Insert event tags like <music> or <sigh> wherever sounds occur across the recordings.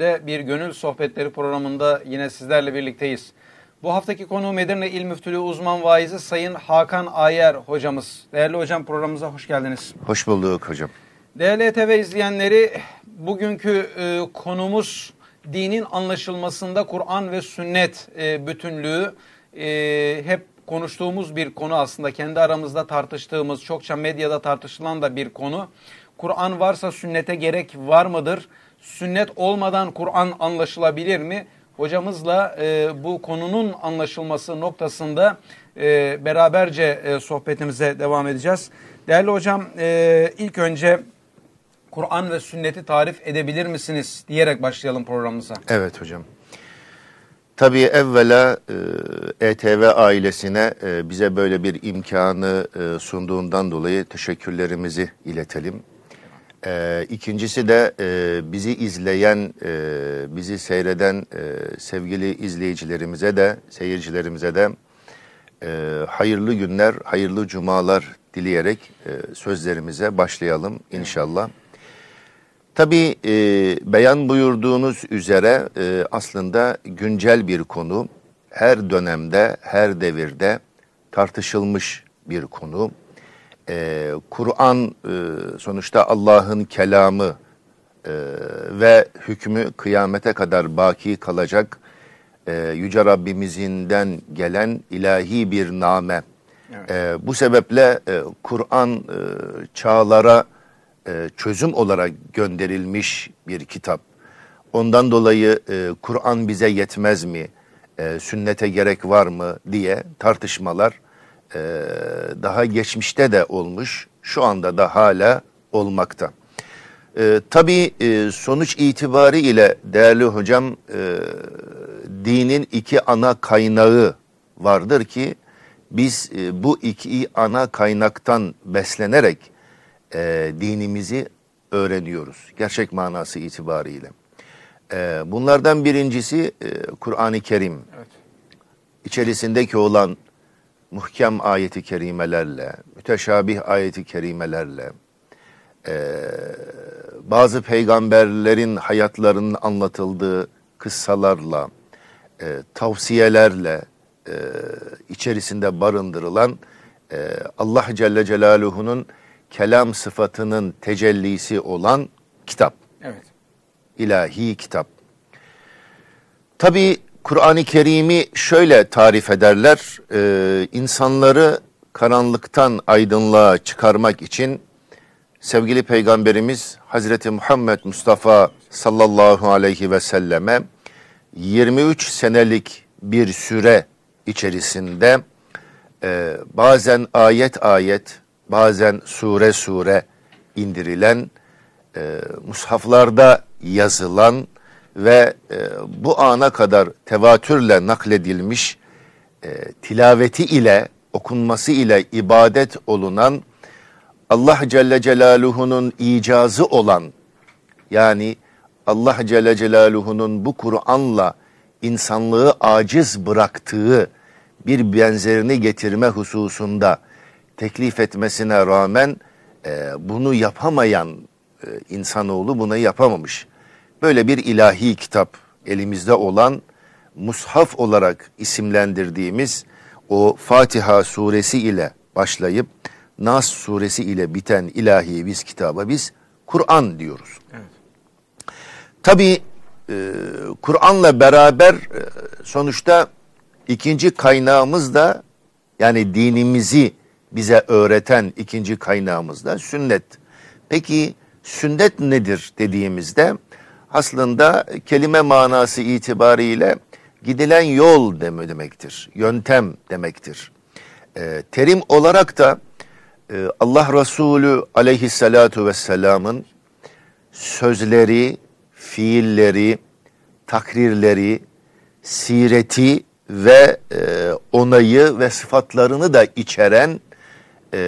de bir gönül sohbetleri programında yine sizlerle birlikteyiz. Bu haftaki konu Edirne İl Müftülüğü uzman vaizi Sayın Hakan Ayer hocamız. Değerli hocam programımıza hoş geldiniz. Hoş bulduk hocam. Değerli ETV izleyenleri bugünkü e, konumuz dinin anlaşılmasında Kur'an ve sünnet e, bütünlüğü e, hep konuştuğumuz bir konu aslında. Kendi aramızda tartıştığımız, çokça medyada tartışılan da bir konu. Kur'an varsa sünnete gerek var mıdır? sünnet olmadan Kur'an anlaşılabilir mi? Hocamızla e, bu konunun anlaşılması noktasında e, beraberce e, sohbetimize devam edeceğiz. Değerli hocam e, ilk önce Kur'an ve sünneti tarif edebilir misiniz diyerek başlayalım programımıza. Evet hocam. Tabii evvela e, ETV ailesine e, bize böyle bir imkanı e, sunduğundan dolayı teşekkürlerimizi iletelim. Ee, ikincisi de e, bizi izleyen, e, bizi seyreden e, sevgili izleyicilerimize de, seyircilerimize de e, hayırlı günler, hayırlı cumalar dileyerek e, sözlerimize başlayalım inşallah. Tabii e, beyan buyurduğunuz üzere e, aslında güncel bir konu, her dönemde, her devirde tartışılmış bir konu e, Kur'an e, sonuçta Allah'ın kelamı e, ve hükmü kıyamete kadar baki kalacak e, Yüce Rabbimizinden gelen ilahi bir name. Evet. E, bu sebeple e, Kur'an e, çağlara e, çözüm olarak gönderilmiş bir kitap. Ondan dolayı e, Kur'an bize yetmez mi, e, sünnete gerek var mı diye tartışmalar e, daha geçmişte de olmuş, şu anda da hala olmakta. E, tabii e, sonuç itibariyle değerli hocam e, dinin iki ana kaynağı vardır ki biz e, bu iki ana kaynaktan beslenerek e, dinimizi öğreniyoruz gerçek manası itibariyle. E, bunlardan birincisi e, Kur'an-ı Kerim. Evet. İçerisindeki olan muhkem ayeti kerimelerle, müteşabih ayeti kerimelerle, e, bazı peygamberlerin hayatlarının anlatıldığı kıssalarla, e, tavsiyelerle e, içerisinde barındırılan e, Allah Celle Celaluhu'nun kelam sıfatının tecellisi olan kitap. Evet. İlahi kitap. Tabi Kur'an-ı Kerim'i şöyle tarif ederler. E, insanları karanlıktan aydınlığa çıkarmak için sevgili Peygamberimiz Hazreti Muhammed Mustafa sallallahu aleyhi ve selleme 23 senelik bir süre içerisinde e, bazen ayet ayet bazen sure sure indirilen e, mushaflarda yazılan ve e, bu ana kadar tevatürle nakledilmiş e, tilaveti ile okunması ile ibadet olunan Allah Celle Celaluhu'nun icazı olan yani Allah Celle Celaluhu'nun bu Kur'an'la insanlığı aciz bıraktığı bir benzerini getirme hususunda teklif etmesine rağmen e, bunu yapamayan e, insanoğlu buna yapamamış böyle bir ilahi kitap elimizde olan mushaf olarak isimlendirdiğimiz o Fatiha suresi ile başlayıp Nas suresi ile biten ilahi biz kitaba biz Kur'an diyoruz. Evet. Tabi e, Kur'an'la beraber e, sonuçta ikinci kaynağımız da yani dinimizi bize öğreten ikinci kaynağımız da sünnet. Peki sünnet nedir dediğimizde aslında kelime manası itibariyle gidilen yol demektir, yöntem demektir. E, terim olarak da e, Allah Resulü aleyhissalatu vesselamın sözleri, fiilleri, takrirleri, sireti ve e, onayı ve sıfatlarını da içeren, e,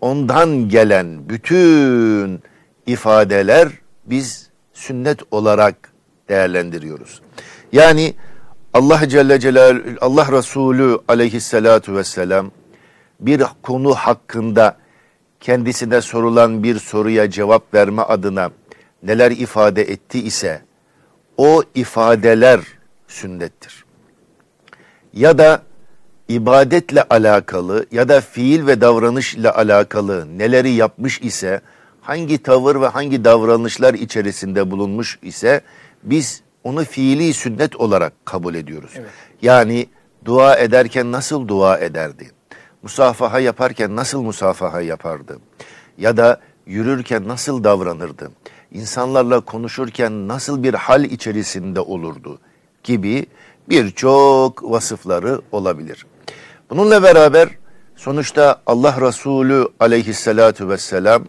ondan gelen bütün ifadeler biz sünnet olarak değerlendiriyoruz. Yani Allah Celle Celal Allah Resulü aleyhissalatu vesselam bir konu hakkında kendisine sorulan bir soruya cevap verme adına neler ifade etti ise o ifadeler sünnettir. Ya da ibadetle alakalı ya da fiil ve davranışla alakalı neleri yapmış ise hangi tavır ve hangi davranışlar içerisinde bulunmuş ise biz onu fiili sünnet olarak kabul ediyoruz. Evet. Yani dua ederken nasıl dua ederdi? Musafaha yaparken nasıl musafaha yapardı? Ya da yürürken nasıl davranırdı? İnsanlarla konuşurken nasıl bir hal içerisinde olurdu? Gibi birçok vasıfları olabilir. Bununla beraber sonuçta Allah Resulü aleyhissalatu vesselam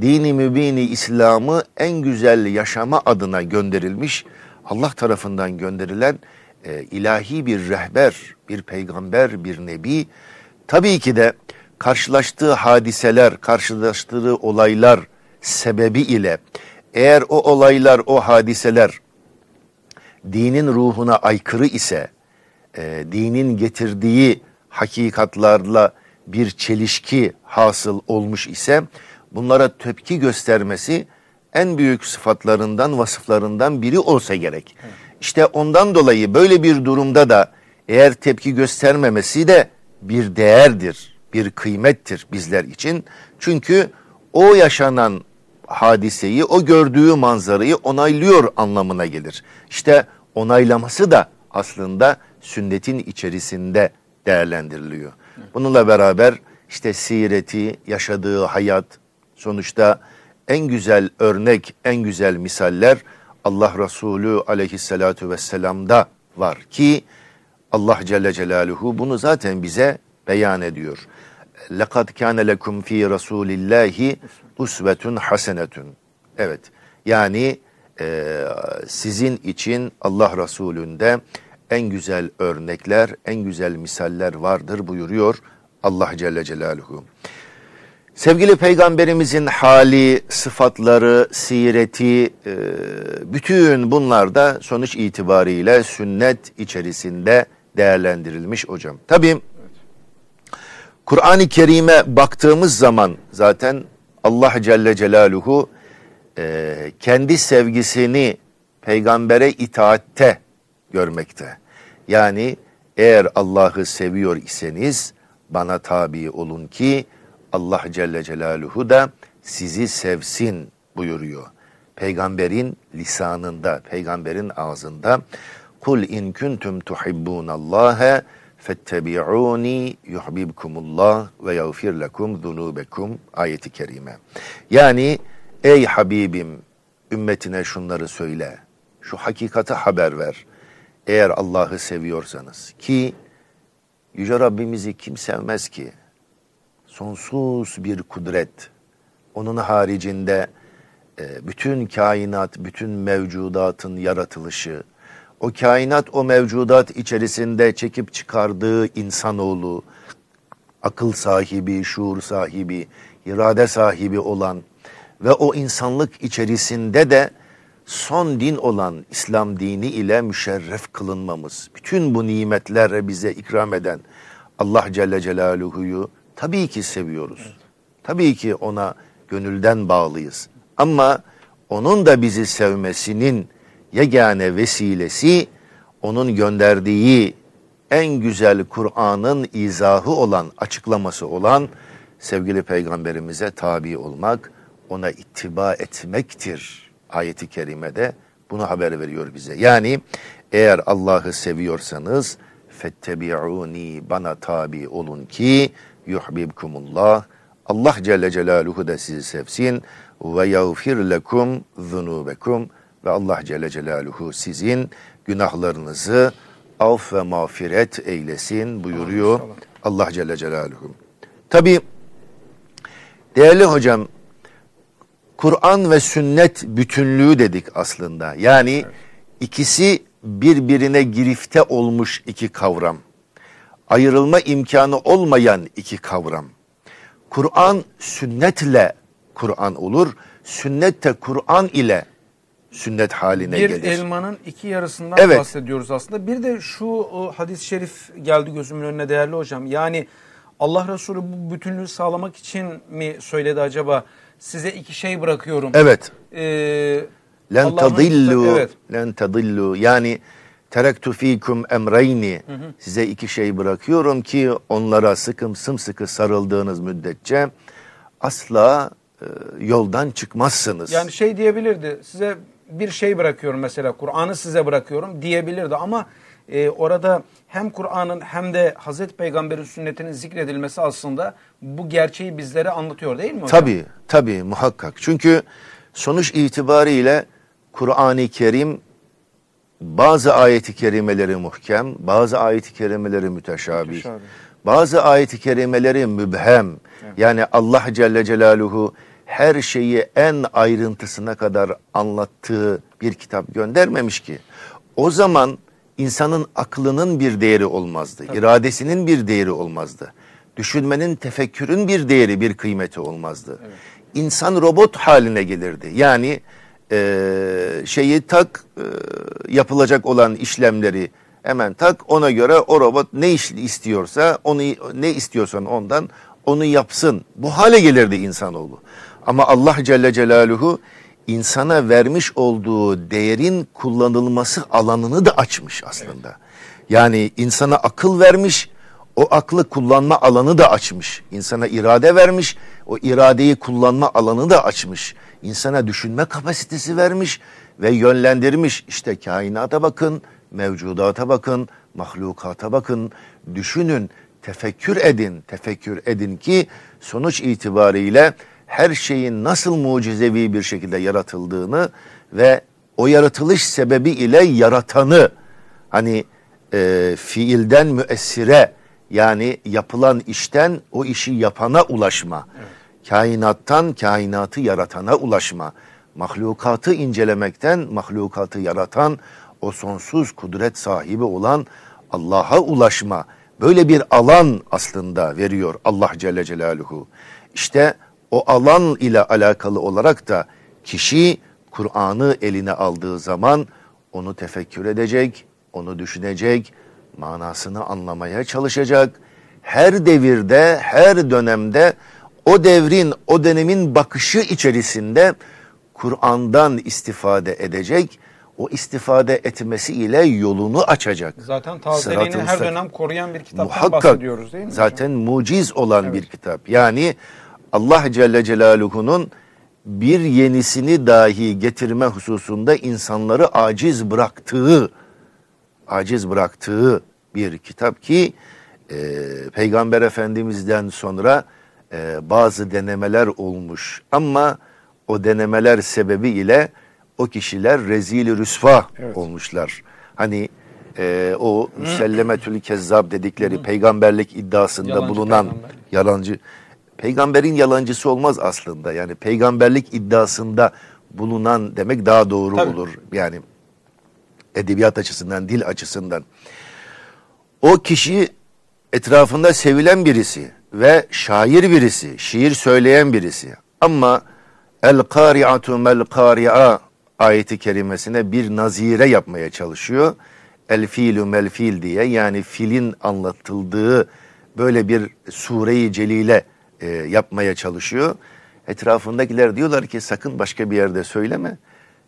dini mübini İslam'ı en güzel yaşama adına gönderilmiş, Allah tarafından gönderilen e, ilahi bir rehber, bir peygamber, bir nebi. Tabii ki de karşılaştığı hadiseler, karşılaştığı olaylar sebebi ile eğer o olaylar, o hadiseler dinin ruhuna aykırı ise, e, dinin getirdiği hakikatlarla bir çelişki hasıl olmuş ise bunlara tepki göstermesi en büyük sıfatlarından, vasıflarından biri olsa gerek. İşte ondan dolayı böyle bir durumda da eğer tepki göstermemesi de bir değerdir, bir kıymettir bizler için. Çünkü o yaşanan hadiseyi, o gördüğü manzarayı onaylıyor anlamına gelir. İşte onaylaması da aslında sünnetin içerisinde değerlendiriliyor. Bununla beraber işte sireti, yaşadığı hayat, Sonuçta en güzel örnek, en güzel misaller Allah Resulü aleyhissalatu vesselam'da var ki Allah Celle Celaluhu bunu zaten bize beyan ediyor. لَقَدْ كَانَ لَكُمْ ف۪ي رَسُولِ اللّٰهِ اُسْوَةٌ حَسَنَةٌ Evet yani e, sizin için Allah Resulü'nde en güzel örnekler, en güzel misaller vardır buyuruyor Allah Celle Celaluhu. Sevgili peygamberimizin hali, sıfatları, sireti, e, bütün bunlar da sonuç itibariyle sünnet içerisinde değerlendirilmiş hocam. Tabii Kur'an-ı Kerim'e baktığımız zaman zaten Allah Celle Celaluhu e, kendi sevgisini peygambere itaatte görmekte. Yani eğer Allah'ı seviyor iseniz bana tabi olun ki Allah Celle Celaluhu da sizi sevsin buyuruyor. Peygamberin lisanında, peygamberin ağzında kul in kuntum tuhibbunallaha fettebi'uni yuhibbukumullah ve yağfir lekum zunubekum ayeti kerime. Yani ey Habibim ümmetine şunları söyle. Şu hakikati haber ver. Eğer Allah'ı seviyorsanız ki Yüce Rabbimizi kim sevmez ki? sonsuz bir kudret. Onun haricinde e, bütün kainat, bütün mevcudatın yaratılışı, o kainat, o mevcudat içerisinde çekip çıkardığı insanoğlu, akıl sahibi, şuur sahibi, irade sahibi olan ve o insanlık içerisinde de son din olan İslam dini ile müşerref kılınmamız, bütün bu nimetlere bize ikram eden Allah Celle Celaluhu'yu Tabii ki seviyoruz. Tabii ki ona gönülden bağlıyız. Ama onun da bizi sevmesinin yegane vesilesi onun gönderdiği en güzel Kur'an'ın izahı olan, açıklaması olan sevgili peygamberimize tabi olmak, ona ittiba etmektir. Ayeti kerimede bunu haber veriyor bize. Yani eğer Allah'ı seviyorsanız fettebi'uni bana tabi olun ki yuhbibkumullah. Allah Celle Celaluhu da sizi sevsin ve yağfir lekum zunubekum ve Allah Celle Celaluhu sizin günahlarınızı af ve mağfiret eylesin buyuruyor Allah Celle Celaluhu. Tabi değerli hocam Kur'an ve sünnet bütünlüğü dedik aslında. Yani evet. ikisi birbirine girifte olmuş iki kavram ayrılma imkanı olmayan iki kavram. Kur'an sünnetle Kur'an olur. Sünnet de Kur'an ile sünnet haline bir gelir. Bir elmanın iki yarısından evet. bahsediyoruz aslında. Bir de şu hadis-i şerif geldi gözümün önüne değerli hocam. Yani Allah Resulü bu bütünlüğü sağlamak için mi söyledi acaba? Size iki şey bırakıyorum. Evet. Ee, len tadillu. Evet. Len tadillu. Yani terektu fikum emreyni size iki şey bırakıyorum ki onlara sıkım sımsıkı sarıldığınız müddetçe asla e, yoldan çıkmazsınız. Yani şey diyebilirdi size bir şey bırakıyorum mesela Kur'an'ı size bırakıyorum diyebilirdi ama e, orada hem Kur'an'ın hem de Hazreti Peygamber'in sünnetinin zikredilmesi aslında bu gerçeği bizlere anlatıyor değil mi hocam? Tabii tabii muhakkak çünkü sonuç itibariyle Kur'an-ı Kerim bazı ayeti kerimeleri muhkem, bazı ayeti kerimeleri müteşabih. müteşabih. Bazı ayeti kerimeleri mübhem. Yani Allah Celle Celaluhu her şeyi en ayrıntısına kadar anlattığı bir kitap göndermemiş ki. O zaman insanın aklının bir değeri olmazdı. Tabii. iradesinin bir değeri olmazdı. Düşünmenin, tefekkürün bir değeri, bir kıymeti olmazdı. Evet. İnsan robot haline gelirdi. Yani e, şeyi tak e, yapılacak olan işlemleri hemen tak ona göre o robot ne iş istiyorsa onu ne istiyorsan ondan onu yapsın. Bu hale gelirdi insanoğlu. Ama Allah Celle Celaluhu insana vermiş olduğu değerin kullanılması alanını da açmış aslında. Evet. Yani insana akıl vermiş, o aklı kullanma alanı da açmış. İnsana irade vermiş, o iradeyi kullanma alanı da açmış insana düşünme kapasitesi vermiş ve yönlendirmiş. İşte kainata bakın, mevcudata bakın, mahlukata bakın, düşünün, tefekkür edin, tefekkür edin ki sonuç itibariyle her şeyin nasıl mucizevi bir şekilde yaratıldığını ve o yaratılış sebebi ile yaratanı hani e, fiilden müessire yani yapılan işten o işi yapana ulaşma. Evet kainattan kainatı yaratana ulaşma, mahlukatı incelemekten mahlukatı yaratan o sonsuz kudret sahibi olan Allah'a ulaşma. Böyle bir alan aslında veriyor Allah Celle Celaluhu. İşte o alan ile alakalı olarak da kişi Kur'an'ı eline aldığı zaman onu tefekkür edecek, onu düşünecek, manasını anlamaya çalışacak. Her devirde, her dönemde o devrin, o dönemin bakışı içerisinde Kur'an'dan istifade edecek. O istifade etmesiyle yolunu açacak. Zaten tazeliğini her dönem koruyan bir kitaptan muhakkak, bahsediyoruz değil mi? Zaten hocam? muciz olan evet. bir kitap. Yani Allah Celle Celaluhu'nun bir yenisini dahi getirme hususunda insanları aciz bıraktığı, aciz bıraktığı bir kitap ki e, Peygamber Efendimiz'den sonra e, bazı denemeler olmuş ama o denemeler sebebiyle o kişiler rezil-i rüsva evet. olmuşlar. Hani e, o müsellemetül kezzab dedikleri peygamberlik iddiasında yalancı bulunan peygamber. yalancı peygamberin yalancısı olmaz aslında. Yani peygamberlik iddiasında bulunan demek daha doğru Tabii. olur. Yani edebiyat açısından, dil açısından. O kişi etrafında sevilen birisi ve şair birisi, şiir söyleyen birisi. Ama el kari'atu mel kari'a ayeti kerimesine bir nazire yapmaya çalışıyor. El fiilü mel fil diye yani filin anlatıldığı böyle bir sureyi celile e, yapmaya çalışıyor. Etrafındakiler diyorlar ki sakın başka bir yerde söyleme.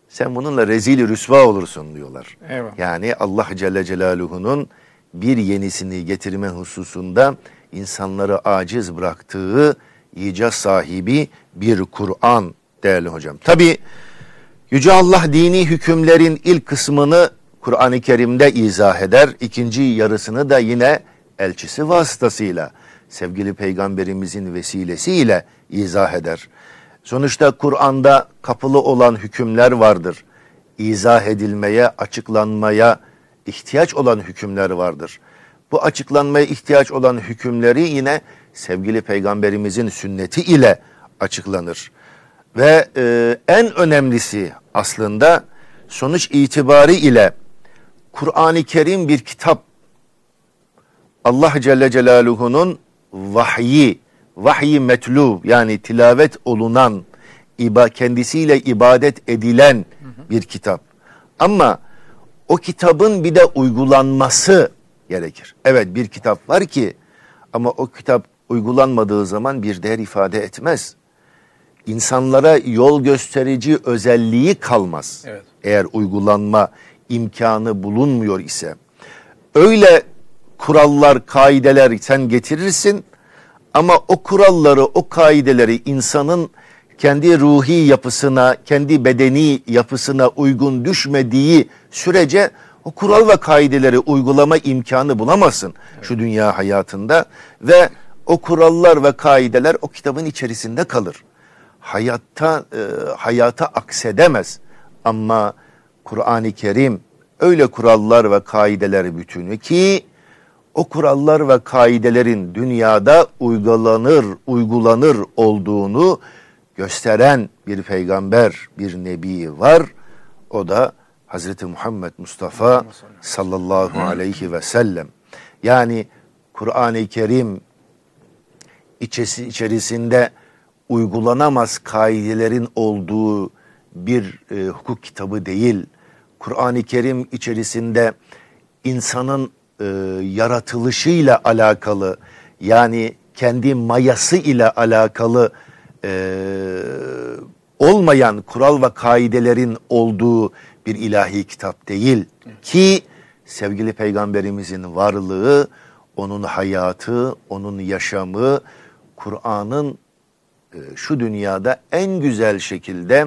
Sen bununla rezil rüsva olursun diyorlar. Evet. Yani Allah Celle Celaluhu'nun bir yenisini getirme hususunda insanları aciz bıraktığı icaz sahibi bir Kur'an değerli hocam. Tabi Yüce Allah dini hükümlerin ilk kısmını Kur'an-ı Kerim'de izah eder. ikinci yarısını da yine elçisi vasıtasıyla sevgili peygamberimizin vesilesiyle izah eder. Sonuçta Kur'an'da kapılı olan hükümler vardır. İzah edilmeye, açıklanmaya ihtiyaç olan hükümler vardır bu açıklanmaya ihtiyaç olan hükümleri yine sevgili peygamberimizin sünneti ile açıklanır. Ve e, en önemlisi aslında sonuç itibari ile Kur'an-ı Kerim bir kitap. Allah Celle Celaluhu'nun vahyi, vahyi metlub yani tilavet olunan, iba, kendisiyle ibadet edilen bir kitap. Ama o kitabın bir de uygulanması gerekir. Evet bir kitap var ki ama o kitap uygulanmadığı zaman bir değer ifade etmez. İnsanlara yol gösterici özelliği kalmaz. Evet. Eğer uygulanma imkanı bulunmuyor ise. Öyle kurallar, kaideler sen getirirsin ama o kuralları, o kaideleri insanın kendi ruhi yapısına, kendi bedeni yapısına uygun düşmediği sürece o kural ve kaideleri uygulama imkanı bulamazsın şu dünya hayatında ve o kurallar ve kaideler o kitabın içerisinde kalır. Hayatta e, hayata aksedemez ama Kur'an-ı Kerim öyle kurallar ve kaideleri bütünü ki o kurallar ve kaidelerin dünyada uygulanır, uygulanır olduğunu gösteren bir peygamber, bir nebi var. O da Hazreti Muhammed Mustafa sallallahu aleyhi ve sellem. Yani Kur'an-ı Kerim içesi, içerisinde uygulanamaz kaidelerin olduğu bir e, hukuk kitabı değil. Kur'an-ı Kerim içerisinde insanın e, yaratılışıyla alakalı yani kendi mayası ile alakalı e, olmayan kural ve kaidelerin olduğu bir ilahi kitap değil ki sevgili peygamberimizin varlığı, onun hayatı, onun yaşamı Kur'an'ın e, şu dünyada en güzel şekilde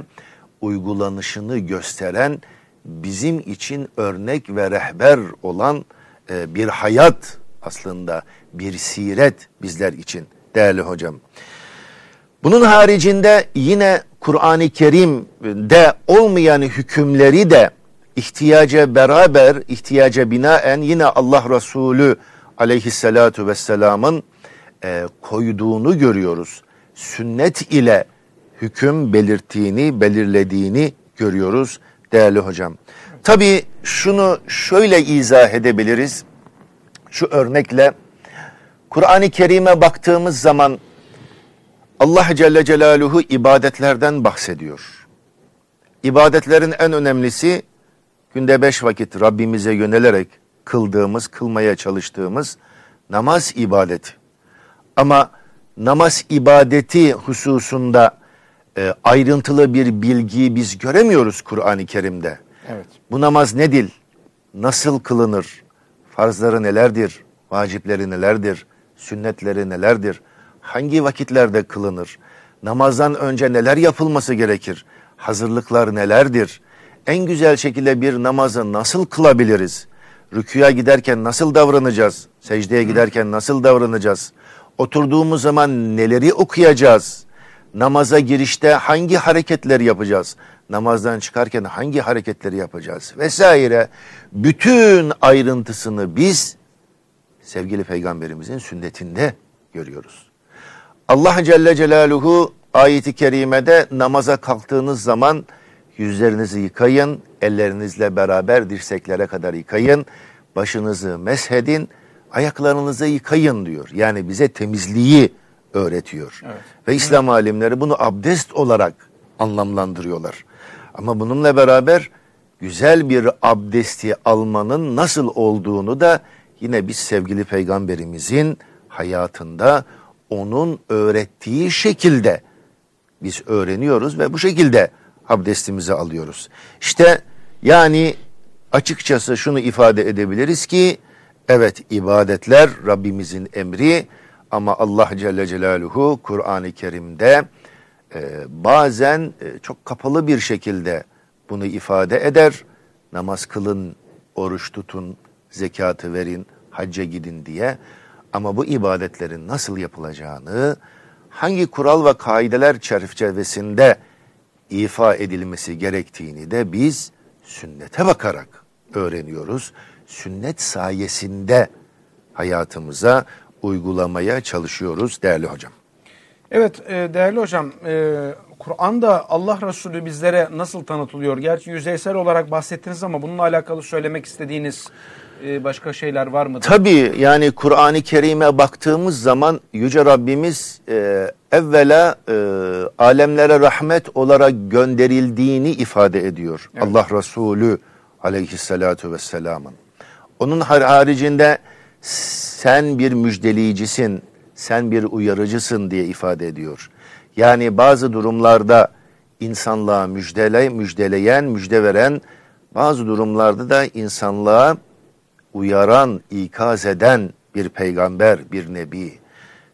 uygulanışını gösteren bizim için örnek ve rehber olan e, bir hayat aslında bir siret bizler için değerli hocam. Bunun haricinde yine Kur'an-ı Kerim'de olmayan hükümleri de ihtiyaca beraber, ihtiyaca binaen yine Allah Resulü aleyhissalatu vesselamın e, koyduğunu görüyoruz. Sünnet ile hüküm belirttiğini, belirlediğini görüyoruz değerli hocam. Tabii şunu şöyle izah edebiliriz. Şu örnekle Kur'an-ı Kerim'e baktığımız zaman Allah Celle Celaluhu ibadetlerden bahsediyor. İbadetlerin en önemlisi günde beş vakit Rabbimize yönelerek kıldığımız, kılmaya çalıştığımız namaz ibadeti. Ama namaz ibadeti hususunda e, ayrıntılı bir bilgiyi biz göremiyoruz Kur'an-ı Kerim'de. Evet. Bu namaz ne Nasıl kılınır? Farzları nelerdir? Vacipleri nelerdir? Sünnetleri nelerdir? hangi vakitlerde kılınır, namazdan önce neler yapılması gerekir, hazırlıklar nelerdir, en güzel şekilde bir namazı nasıl kılabiliriz, rüküya giderken nasıl davranacağız, secdeye giderken nasıl davranacağız, oturduğumuz zaman neleri okuyacağız, namaza girişte hangi hareketleri yapacağız, namazdan çıkarken hangi hareketleri yapacağız vesaire bütün ayrıntısını biz sevgili peygamberimizin sünnetinde görüyoruz. Allah Celle Celaluhu ayeti kerimede namaza kalktığınız zaman yüzlerinizi yıkayın, ellerinizle beraber dirseklere kadar yıkayın, başınızı meshedin, ayaklarınızı yıkayın diyor. Yani bize temizliği öğretiyor. Evet. Ve İslam alimleri bunu abdest olarak anlamlandırıyorlar. Ama bununla beraber güzel bir abdesti almanın nasıl olduğunu da yine biz sevgili peygamberimizin hayatında onun öğrettiği şekilde biz öğreniyoruz ve bu şekilde abdestimizi alıyoruz. İşte yani açıkçası şunu ifade edebiliriz ki evet ibadetler Rabbimizin emri ama Allah Celle Celaluhu Kur'an-ı Kerim'de e, bazen e, çok kapalı bir şekilde bunu ifade eder. Namaz kılın, oruç tutun, zekatı verin, hacca gidin diye. Ama bu ibadetlerin nasıl yapılacağını, hangi kural ve kaideler çerçevesinde ifa edilmesi gerektiğini de biz sünnete bakarak öğreniyoruz. Sünnet sayesinde hayatımıza uygulamaya çalışıyoruz değerli hocam. Evet e, değerli hocam e, Kur'an'da Allah Resulü bizlere nasıl tanıtılıyor? Gerçi yüzeysel olarak bahsettiniz ama bununla alakalı söylemek istediğiniz ee, başka şeyler var mı? Tabii yani Kur'an-ı Kerim'e baktığımız zaman Yüce Rabbimiz e, evvela e, alemlere rahmet olarak gönderildiğini ifade ediyor. Evet. Allah Resulü aleyhissalatu vesselamın. Onun haricinde sen bir müjdeleyicisin, sen bir uyarıcısın diye ifade ediyor. Yani bazı durumlarda insanlığa müjdele, müjdeleyen, müjde veren bazı durumlarda da insanlığa uyaran, ikaz eden bir peygamber, bir nebi.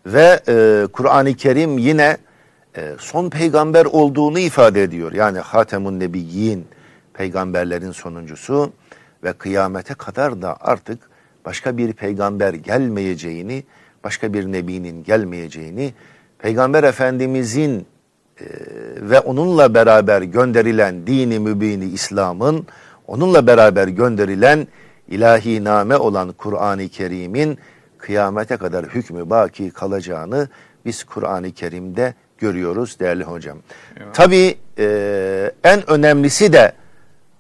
Ve e, Kur'an-ı Kerim yine e, son peygamber olduğunu ifade ediyor. Yani Hatemun Nebiyyin, peygamberlerin sonuncusu ve kıyamete kadar da artık başka bir peygamber gelmeyeceğini, başka bir nebinin gelmeyeceğini, Peygamber Efendimizin e, ve onunla beraber gönderilen dini mübini İslam'ın, onunla beraber gönderilen ilahi name olan Kur'an-ı Kerim'in kıyamete kadar hükmü baki kalacağını biz Kur'an-ı Kerim'de görüyoruz değerli hocam. Evet. Tabii e, en önemlisi de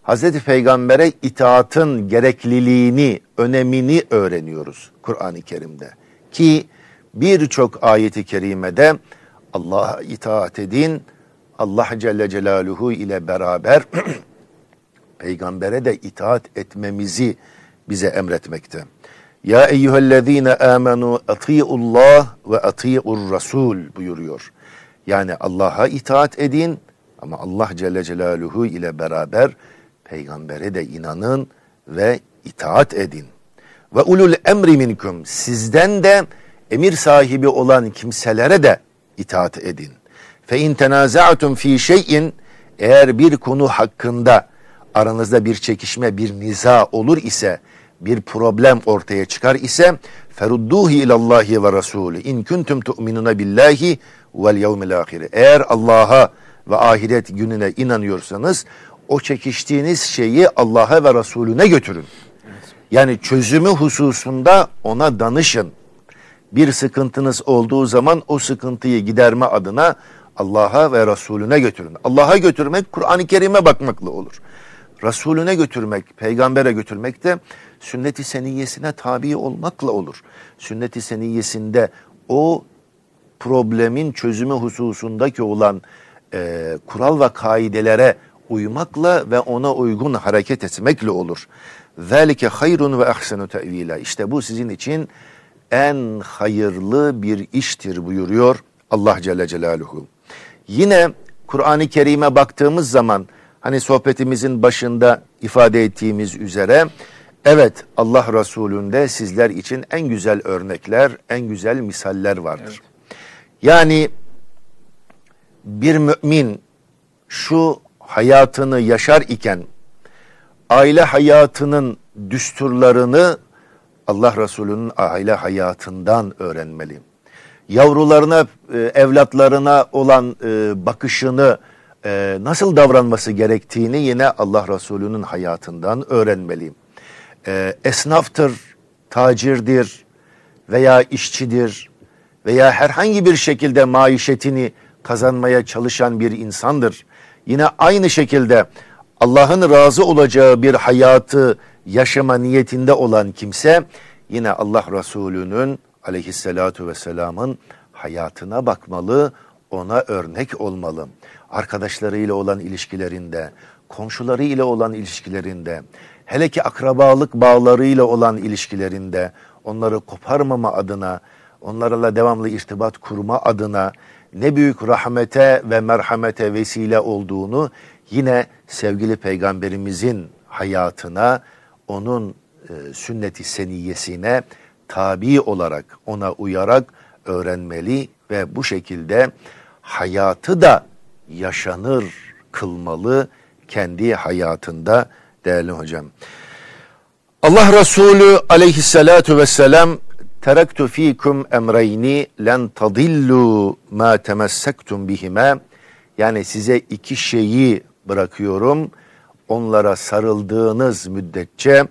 Hazreti Peygamber'e itaatın gerekliliğini, önemini öğreniyoruz Kur'an-ı Kerim'de. Ki birçok ayeti kerimede Allah'a itaat edin, Allah Celle Celaluhu ile beraber <clears throat> peygambere de itaat etmemizi bize emretmekte. Ya eyyühellezine amenu ati'ullah ve ati'ur rasul buyuruyor. Yani Allah'a itaat edin ama Allah Celle Celaluhu ile beraber peygambere de inanın ve itaat edin. Ve ulul emri minkum sizden de emir sahibi olan kimselere de itaat edin. Fe in tenaza'tum fi şey'in eğer bir konu hakkında aranızda bir çekişme, bir niza olur ise bir problem ortaya çıkar ise ferudduhi ilallahi ve rasulü in kuntum tu'minuna billahi vel yevmil ahire. Eğer Allah'a ve ahiret gününe inanıyorsanız o çekiştiğiniz şeyi Allah'a ve Resulüne götürün. Yani çözümü hususunda ona danışın. Bir sıkıntınız olduğu zaman o sıkıntıyı giderme adına Allah'a ve Resulüne götürün. Allah'a götürmek Kur'an-ı Kerim'e bakmakla olur. Resulüne götürmek, peygambere götürmek de sünnet-i seniyyesine tabi olmakla olur. Sünnet-i seniyyesinde o problemin çözümü hususundaki olan e, kural ve kaidelere uymakla ve ona uygun hareket etmekle olur. Zalike hayrun ve ahsenu tevila. İşte bu sizin için en hayırlı bir iştir buyuruyor Allah Celle Celaluhu. Yine Kur'an-ı Kerim'e baktığımız zaman hani sohbetimizin başında ifade ettiğimiz üzere Evet Allah Resulü'nde sizler için en güzel örnekler, en güzel misaller vardır. Evet. Yani bir mümin şu hayatını yaşar iken aile hayatının düsturlarını Allah Resulü'nün aile hayatından öğrenmeli. Yavrularına, e, evlatlarına olan e, bakışını, e, nasıl davranması gerektiğini yine Allah Resulü'nün hayatından öğrenmeliyim e, esnaftır, tacirdir veya işçidir veya herhangi bir şekilde maişetini kazanmaya çalışan bir insandır. Yine aynı şekilde Allah'ın razı olacağı bir hayatı yaşama niyetinde olan kimse yine Allah Resulü'nün aleyhissalatu vesselamın hayatına bakmalı, ona örnek olmalı. Arkadaşlarıyla olan ilişkilerinde, komşuları olan ilişkilerinde, hele ki akrabalık bağlarıyla olan ilişkilerinde onları koparmama adına, onlarla devamlı irtibat kurma adına ne büyük rahmete ve merhamete vesile olduğunu yine sevgili peygamberimizin hayatına, onun e, sünneti seniyesine tabi olarak ona uyarak öğrenmeli ve bu şekilde hayatı da yaşanır kılmalı kendi hayatında değerli hocam. Allah Resulü aleyhissalatu vesselam teraktu fikum emreyni len tadillu ma temessektum bihime yani size iki şeyi bırakıyorum onlara sarıldığınız müddetçe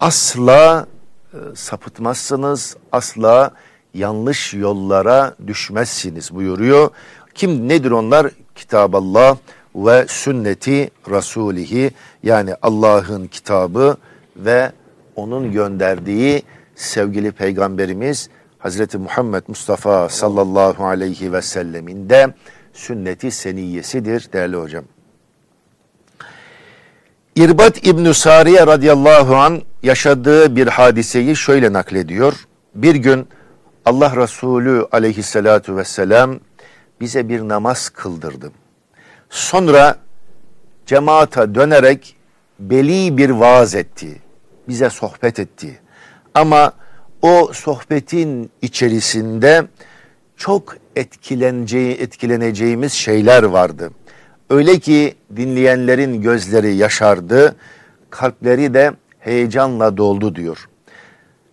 asla e, sapıtmazsınız asla yanlış yollara düşmezsiniz buyuruyor. Kim nedir onlar? Kitaballah, ve sünneti rasulihi yani Allah'ın kitabı ve onun gönderdiği sevgili peygamberimiz Hazreti Muhammed Mustafa sallallahu aleyhi ve sellemin de sünneti seniyyesidir değerli hocam. İrbat İbn Sariye radıyallahu an yaşadığı bir hadiseyi şöyle naklediyor. Bir gün Allah Resulü aleyhissalatu vesselam bize bir namaz kıldırdı. Sonra cemaata dönerek beli bir vaaz etti. Bize sohbet etti. Ama o sohbetin içerisinde çok etkileneceği, etkileneceğimiz şeyler vardı. Öyle ki dinleyenlerin gözleri yaşardı, kalpleri de heyecanla doldu diyor.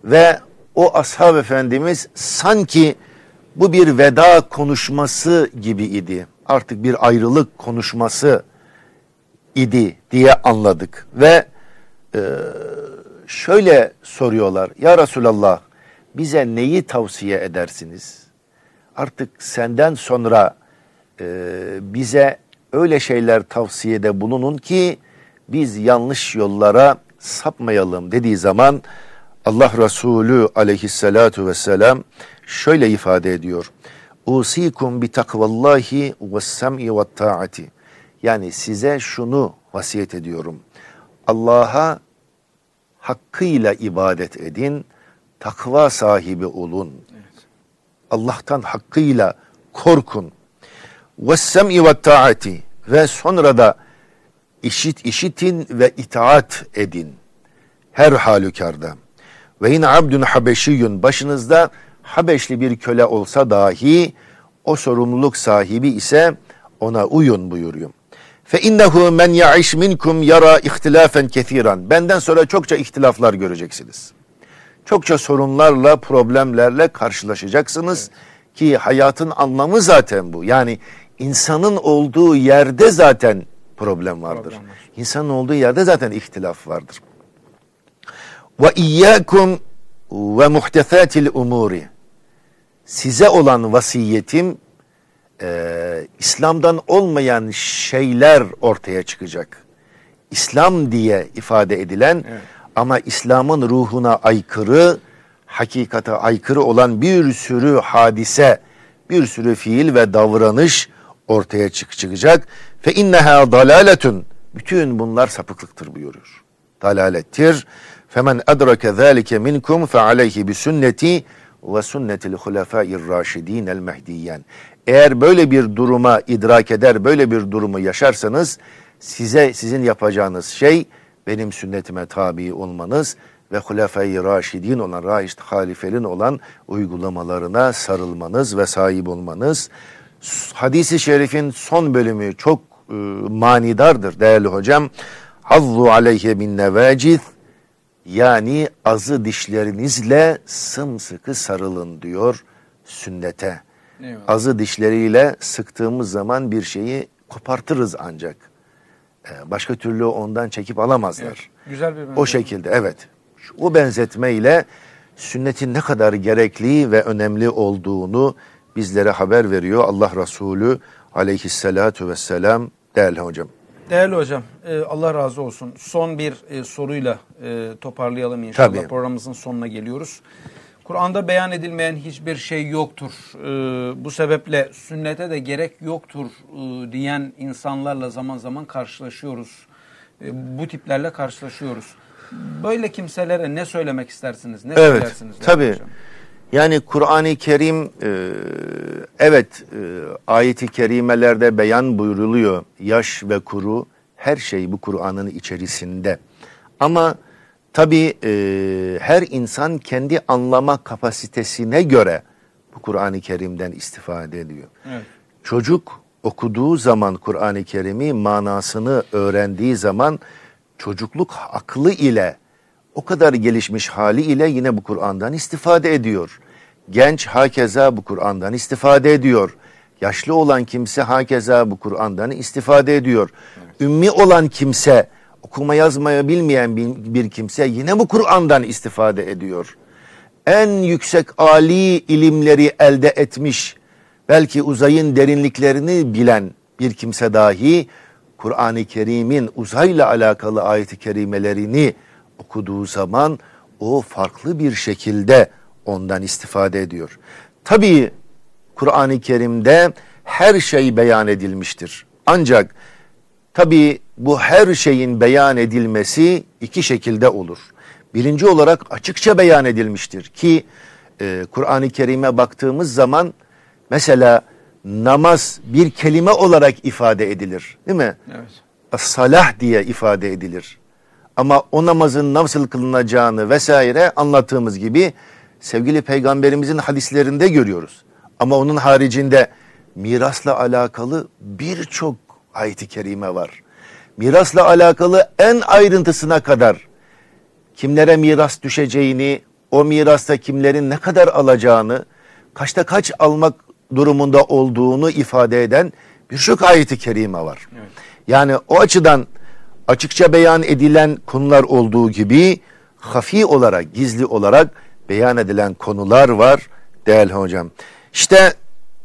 Ve o ashab efendimiz sanki bu bir veda konuşması gibi idi artık bir ayrılık konuşması idi diye anladık. Ve e, şöyle soruyorlar. Ya Resulallah bize neyi tavsiye edersiniz? Artık senden sonra e, bize öyle şeyler tavsiyede bulunun ki biz yanlış yollara sapmayalım dediği zaman Allah Resulü aleyhissalatu vesselam şöyle ifade ediyor usikum bi takvallahi ve sem'i ve taati. Yani size şunu vasiyet ediyorum. Allah'a hakkıyla ibadet edin, takva sahibi olun. Evet. Allah'tan hakkıyla korkun. Ve sem'i ve taati ve sonra da işit işitin ve itaat edin. Her halükarda. Ve yine abdün habeşiyun başınızda Habeşli bir köle olsa dahi o sorumluluk sahibi ise ona uyun buyuruyor. Fe innehu men ya'iş minkum yara ihtilafen kesiran. Benden sonra çokça ihtilaflar göreceksiniz. Çokça sorunlarla, problemlerle karşılaşacaksınız evet. ki hayatın anlamı zaten bu. Yani insanın olduğu yerde zaten problem vardır. Problem İnsanın olduğu yerde zaten ihtilaf vardır. Ve iyyakum ve muhtesatil umuri size olan vasiyetim e, İslam'dan olmayan şeyler ortaya çıkacak. İslam diye ifade edilen evet. ama İslam'ın ruhuna aykırı, hakikate aykırı olan bir sürü hadise, bir sürü fiil ve davranış ortaya çık çıkacak. Fe inneha dalaletun. Bütün bunlar sapıklıktır buyuruyor. Dalalettir. Femen edrake zalike minkum fe aleyhi bi sünneti ve sünnetil hulefâir râşidîn el Mehdiyen. Eğer böyle bir duruma idrak eder, böyle bir durumu yaşarsanız size sizin yapacağınız şey benim sünnetime tabi olmanız ve hulefâi raşidin olan, raşid halifelerin olan uygulamalarına sarılmanız ve sahip olmanız. Hadis-i şerifin son bölümü çok e, manidardır değerli hocam. Hazzu aleyhe bin nevacith yani azı dişlerinizle sımsıkı sarılın diyor sünnete. Eyvallah. Azı dişleriyle sıktığımız zaman bir şeyi kopartırız ancak. Ee, başka türlü ondan çekip alamazlar. Evet, güzel bir benzetme. O şekilde evet. O benzetme ile sünnetin ne kadar gerekli ve önemli olduğunu bizlere haber veriyor Allah Resulü aleyhissalatu vesselam değerli hocam. Değerli hocam e, Allah razı olsun. Son bir e, soruyla e, toparlayalım inşallah. Tabii. Programımızın sonuna geliyoruz. Kur'an'da beyan edilmeyen hiçbir şey yoktur. Bu sebeple sünnete de gerek yoktur diyen insanlarla zaman zaman karşılaşıyoruz. Bu tiplerle karşılaşıyoruz. Böyle kimselere ne söylemek istersiniz? Ne evet, söylersiniz? Tabii. Hocam? Yani Kur'an-ı Kerim e, evet e, ayeti kerimelerde beyan buyuruluyor. Yaş ve kuru her şey bu Kur'an'ın içerisinde. Ama tabi e, her insan kendi anlama kapasitesine göre bu Kur'an-ı Kerim'den istifade ediyor. Evet. Çocuk okuduğu zaman Kur'an-ı Kerim'i manasını öğrendiği zaman çocukluk aklı ile o kadar gelişmiş haliyle yine bu Kur'an'dan istifade ediyor. Genç hakeza bu Kur'an'dan istifade ediyor. Yaşlı olan kimse hakeza bu Kur'an'dan istifade ediyor. Ümmi olan kimse okuma yazmaya bilmeyen bir kimse yine bu Kur'an'dan istifade ediyor. En yüksek ali ilimleri elde etmiş, belki uzayın derinliklerini bilen bir kimse dahi Kur'an-ı Kerim'in uzayla alakalı ayet-i kerimelerini okuduğu zaman o farklı bir şekilde ondan istifade ediyor. Tabii Kur'an-ı Kerim'de her şey beyan edilmiştir. Ancak tabii bu her şeyin beyan edilmesi iki şekilde olur. Birinci olarak açıkça beyan edilmiştir ki e, Kur'an-ı Kerim'e baktığımız zaman mesela namaz bir kelime olarak ifade edilir değil mi? Evet. salah diye ifade edilir. Ama o namazın nasıl kılınacağını vesaire anlattığımız gibi sevgili peygamberimizin hadislerinde görüyoruz. Ama onun haricinde mirasla alakalı birçok ayet-i kerime var. Mirasla alakalı en ayrıntısına kadar kimlere miras düşeceğini, o mirasta kimlerin ne kadar alacağını, kaçta kaç almak durumunda olduğunu ifade eden birçok ayet-i kerime var. Evet. Yani o açıdan açıkça beyan edilen konular olduğu gibi hafi olarak, gizli olarak beyan edilen konular var değerli hocam. İşte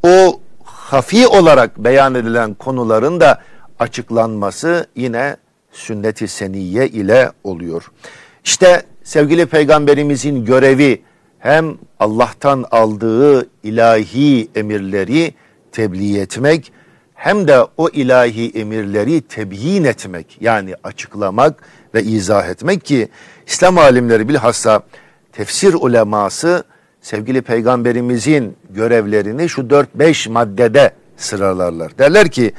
o hafi olarak beyan edilen konuların da açıklanması yine sünnet-i seniyye ile oluyor. İşte sevgili peygamberimizin görevi hem Allah'tan aldığı ilahi emirleri tebliğ etmek hem de o ilahi emirleri tebyin etmek yani açıklamak ve izah etmek ki İslam alimleri bilhassa tefsir uleması sevgili peygamberimizin görevlerini şu 4-5 maddede sıralarlar. Derler ki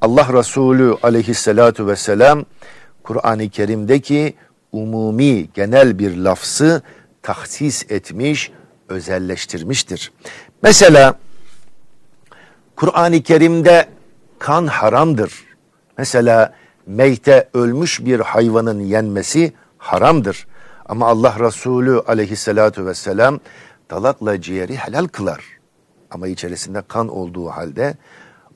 Allah Resulü aleyhissalatu vesselam Kur'an-ı Kerim'deki umumi genel bir lafzı tahsis etmiş, özelleştirmiştir. Mesela Kur'an-ı Kerim'de kan haramdır. Mesela meyte ölmüş bir hayvanın yenmesi haramdır. Ama Allah Resulü aleyhissalatu vesselam dalakla ciğeri helal kılar. Ama içerisinde kan olduğu halde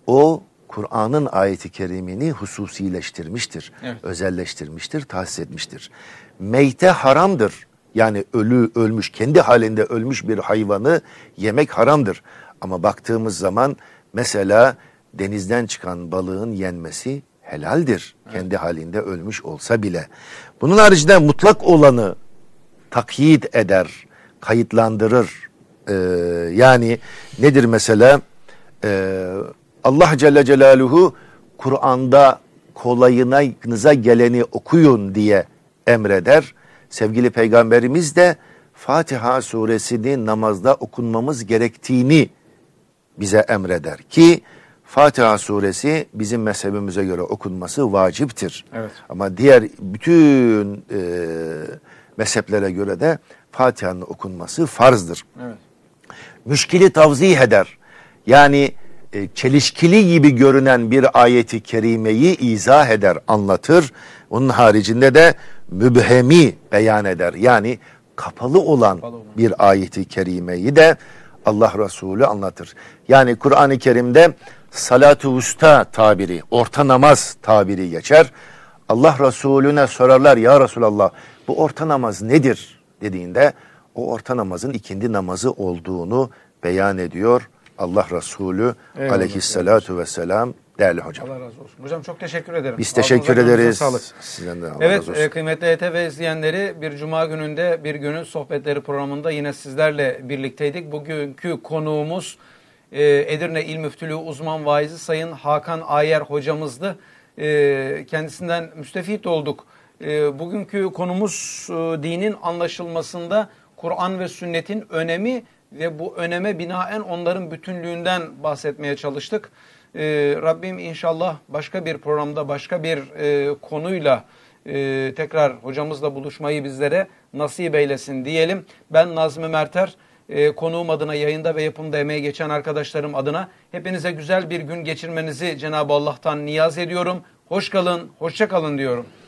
o Kur'an'ın ayeti kerimini hususileştirmiştir, evet. özelleştirmiştir, tahsis etmiştir. Meyte haramdır. Yani ölü ölmüş, kendi halinde ölmüş bir hayvanı yemek haramdır. Ama baktığımız zaman mesela denizden çıkan balığın yenmesi helaldir. Evet. Kendi halinde ölmüş olsa bile. Bunun haricinde mutlak olanı takyit eder, kayıtlandırır. Ee, yani nedir mesela? Ee, Allah Celle Celaluhu Kur'an'da kolayınıza geleni okuyun diye emreder. Sevgili Peygamberimiz de Fatiha suresini namazda okunmamız gerektiğini bize emreder ki Fatiha suresi bizim mezhebimize göre okunması vaciptir. Evet. Ama diğer bütün e, mezheplere göre de Fatiha'nın okunması farzdır. Evet. Müşkili tavzih eder. Yani e, çelişkili gibi görünen bir ayeti kerimeyi izah eder, anlatır. Onun haricinde de mübhemi beyan eder. Yani kapalı olan, kapalı olan. bir ayeti kerimeyi de Allah Resulü anlatır. Yani Kur'an-ı Kerim'de salat-ı usta tabiri, orta namaz tabiri geçer. Allah Resulüne sorarlar ya Resulallah bu orta namaz nedir dediğinde o orta namazın ikindi namazı olduğunu beyan ediyor Allah Resulü Eyvallah. aleyhissalatu evet. vesselam değerli hocam. Allah razı olsun. Hocam çok teşekkür ederim. Biz teşekkür Ağzınıza ederiz. Sağlık. Sizden de Allah evet, razı e, olsun. Evet kıymetli ETV izleyenleri bir cuma gününde bir günün sohbetleri programında yine sizlerle birlikteydik. Bugünkü konuğumuz e, Edirne İl Müftülüğü uzman vaizi Sayın Hakan Ayer hocamızdı. E, kendisinden müstefit olduk. E, bugünkü konumuz e, dinin anlaşılmasında Kur'an ve sünnetin önemi ve bu öneme binaen onların bütünlüğünden bahsetmeye çalıştık. E, Rabbim inşallah başka bir programda başka bir e, konuyla e, tekrar hocamızla buluşmayı bizlere nasip eylesin diyelim. Ben Nazmi Merter e, konuğum adına yayında ve yapımda emeği geçen arkadaşlarım adına hepinize güzel bir gün geçirmenizi Cenab-ı Allah'tan niyaz ediyorum. Hoş kalın, hoşça kalın diyorum.